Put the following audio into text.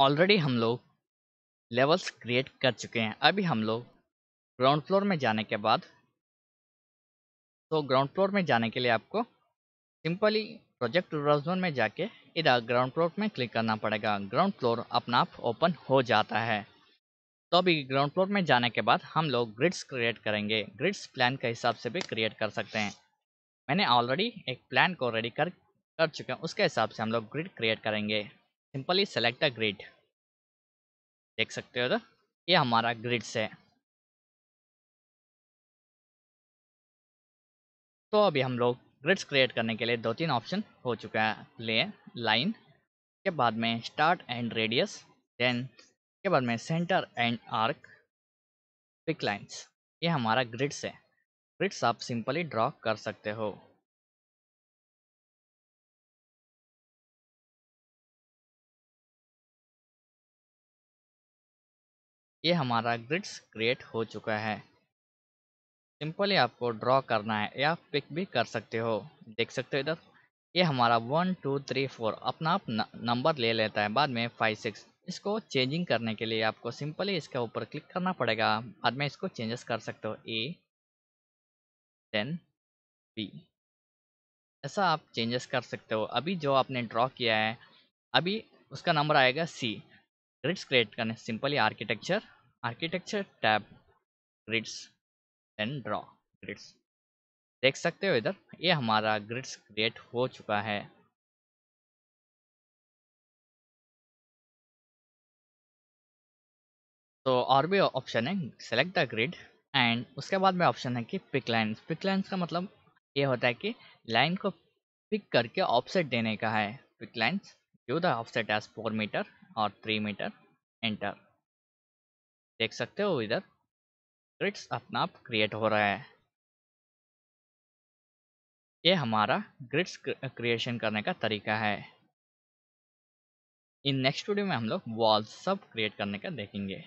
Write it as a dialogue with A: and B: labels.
A: already हम लोग levels create कर चुके हैं अभी हम लोग ग्राउंड फ्लोर में जाने के बाद तो ग्राउंड फ्लोर में जाने के लिए आपको सिंपली प्रोजेक्ट ब्राउजर में जाके इधर ग्राउंड फ्लोर में क्लिक करना पड़ेगा ग्राउंड फ्लोर अपना आप ओपन हो जाता है तो अभी ग्राउंड फ्लोर में जाने के बाद हम लोग ग्रिड्स क्रिएट करेंगे ग्रिड्स प्लान के हिसाब से भी क्रिएट कर सकते हैं मैंने ऑलरेडी एक प्लान को रेडी कर कर चुके हैं उसके हिसाब से हम लोग ग्रिड क्रिएट करेंगे सिंपली सेलेक्ट अ ग्रिड देख सकते हो तो ये हमारा ग्रिड्स है तो अभी हम लोग ग्रिड्स क्रिएट करने के लिए दो तीन ऑप्शन हो चुका है ले लाइन के बाद में स्टार्ट एंड रेडियस देन के बाद में centre and arc pick lines ये हमारा ग्रिड्स है ग्रिड्स आप सिंपली ड्रॉ कर सकते हो
B: ये हमारा ग्रिड्स
A: क्रिएट हो चुका है सिंपली आपको ड्रॉ करना है या पिक भी कर सकते हो देख सकते हो इधर ये हमारा वन टू थ्री फोर अपना आप नंबर ले लेता है बाद में फाइव सिक्स इसको चेंजिंग करने के लिए आपको सिंपली इसके ऊपर क्लिक करना पड़ेगा बाद में इसको चेंजेस कर सकते हो ए टेन बी ऐसा आप चेंजेस कर सकते हो अभी जो आपने ड्रॉ किया है अभी उसका नंबर आएगा सी ग्रिड्स क्रिएट करने simply architecture architecture tab grids and draw grids देख सकते हो इधर
B: ये हमारा ग्रिड्स क्रिएट हो चुका है
A: तो और भी ऑप्शन है सेलेक्ट द ग्रिड एंड उसके बाद में ऑप्शन है कि पिक लाइन्स पिक लाइन्स का मतलब ये होता है कि लाइन को पिक करके ऑफसेट देने का है pick lines do the offset as four metre और थ्री मीटर एंटर देख सकते हो इधर ग्रिड्स अपना आप क्रिएट हो रहा है ये हमारा ग्रिड्स क्रिएशन करने का तरीका है इन नेक्स्ट वीडियो में हम लोग वॉल्स सब क्रिएट करने का देखेंगे